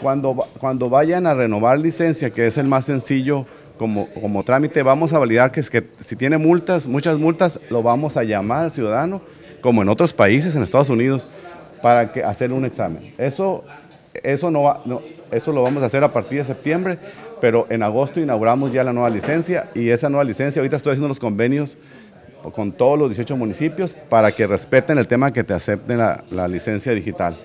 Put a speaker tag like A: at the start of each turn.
A: Cuando, cuando vayan a renovar licencia, que es el más sencillo como, trámite, vamos a validar que, es que si tiene multas, muchas multas, lo vamos a llamar al ciudadano, como en otros países, en Estados Unidos, para que, hacer un examen. Eso, eso, no, eso lo vamos a hacer a partir de septiembre, pero en agosto inauguramos ya la nueva licencia y esa nueva licencia, ahorita estoy haciendo los convenios con todos los 18 municipios para que respeten el tema que te acepten la licencia digital.